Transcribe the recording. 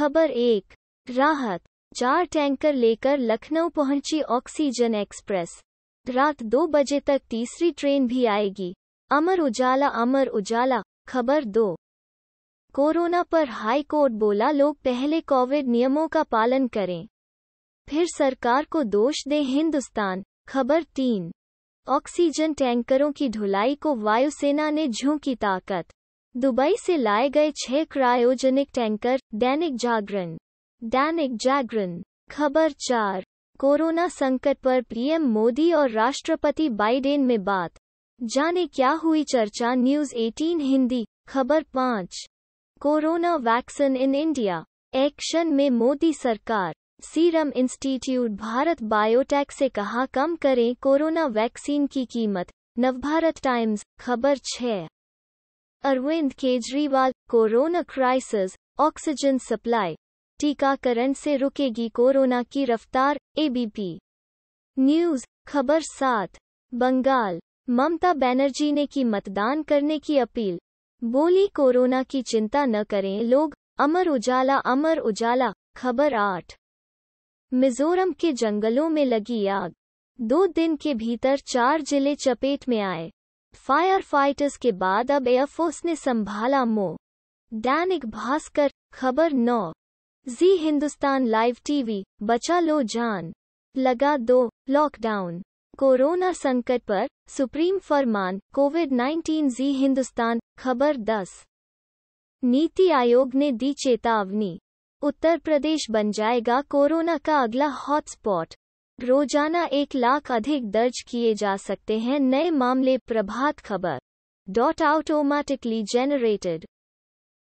खबर एक राहत चार टैंकर लेकर लखनऊ पहुंची ऑक्सीजन एक्सप्रेस रात दो बजे तक तीसरी ट्रेन भी आएगी अमर उजाला अमर उजाला खबर दो कोरोना पर हाई कोर्ट बोला लोग पहले कोविड नियमों का पालन करें फिर सरकार को दोष दे हिंदुस्तान खबर तीन ऑक्सीजन टैंकरों की ढुलाई को वायुसेना ने झोंकी ताकत दुबई से लाए गए छह क्रायोजेनिक टैंकर दैनिक जागरण दैनिक जागरण खबर चार कोरोना संकट पर पीएम मोदी और राष्ट्रपति बाइडेन में बात जाने क्या हुई चर्चा न्यूज 18 हिंदी खबर पाँच corona vaccine in India action में मोदी सरकार सीरम इंस्टीट्यूट भारत बायोटेक से कहा कम करें कोरोना वैक्सीन की कीमत नवभारत टाइम्स खबर छः Arvind Kejriwal corona crisis oxygen supply टीकाकरण से रुकेगी कोरोना की रफ्तार एबीपी न्यूज खबर सात बंगाल ममता बनर्जी ने की मतदान करने की अपील बोली कोरोना की चिंता न करें लोग अमर उजाला अमर उजाला खबर आठ मिजोरम के जंगलों में लगी आग दो दिन के भीतर चार जिले चपेट में आए फायर फाइटर्स के बाद अब एयरफोर्स ने संभाला मो दैनिक भास्कर खबर नौ जी हिंदुस्तान लाइव टीवी बचा लो जान लगा दो लॉकडाउन कोरोना संकट पर सुप्रीम फरमान कोविड 19 जी हिंदुस्तान खबर 10 नीति आयोग ने दी चेतावनी उत्तर प्रदेश बन जाएगा कोरोना का अगला हॉटस्पॉट रोजाना एक लाख अधिक दर्ज किए जा सकते हैं नए मामले प्रभात खबर डॉट आउटोमैटिकली जेनरेटेड